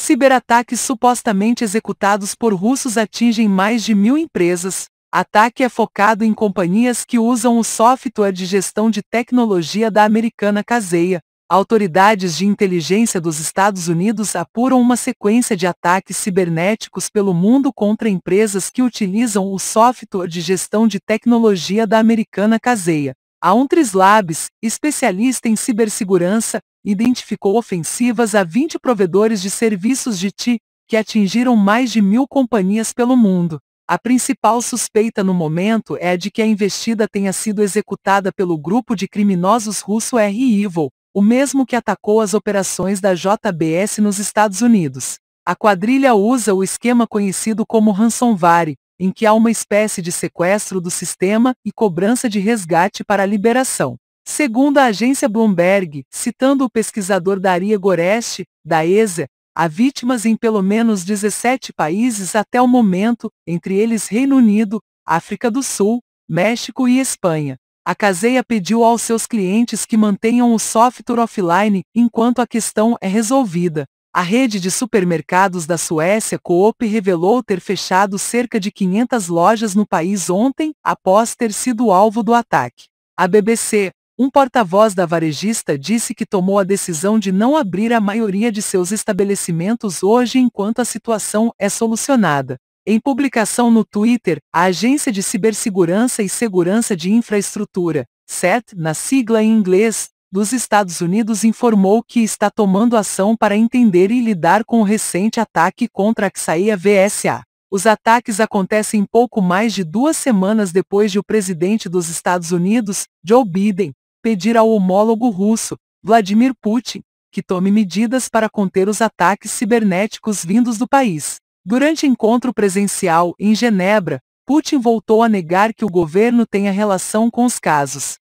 Ciberataques supostamente executados por russos atingem mais de mil empresas. Ataque é focado em companhias que usam o software de gestão de tecnologia da americana Caseia. Autoridades de inteligência dos Estados Unidos apuram uma sequência de ataques cibernéticos pelo mundo contra empresas que utilizam o software de gestão de tecnologia da americana Caseia. A Ontres Labs, especialista em cibersegurança, identificou ofensivas a 20 provedores de serviços de TI, que atingiram mais de mil companhias pelo mundo. A principal suspeita no momento é a de que a investida tenha sido executada pelo grupo de criminosos russo R-Evil, o mesmo que atacou as operações da JBS nos Estados Unidos. A quadrilha usa o esquema conhecido como ransomware, em que há uma espécie de sequestro do sistema e cobrança de resgate para a liberação. Segundo a agência Bloomberg, citando o pesquisador Daria Goreste, da ESA, há vítimas em pelo menos 17 países até o momento, entre eles Reino Unido, África do Sul, México e Espanha. A caseia pediu aos seus clientes que mantenham o software offline enquanto a questão é resolvida a rede de supermercados da Suécia Coop revelou ter fechado cerca de 500 lojas no país ontem, após ter sido alvo do ataque. A BBC, um porta-voz da varejista disse que tomou a decisão de não abrir a maioria de seus estabelecimentos hoje enquanto a situação é solucionada. Em publicação no Twitter, a Agência de Cibersegurança e Segurança de Infraestrutura, CERT, na sigla em inglês, dos Estados Unidos informou que está tomando ação para entender e lidar com o recente ataque contra a Xaia VSA. Os ataques acontecem pouco mais de duas semanas depois de o presidente dos Estados Unidos, Joe Biden, pedir ao homólogo russo, Vladimir Putin, que tome medidas para conter os ataques cibernéticos vindos do país. Durante encontro presencial em Genebra, Putin voltou a negar que o governo tenha relação com os casos.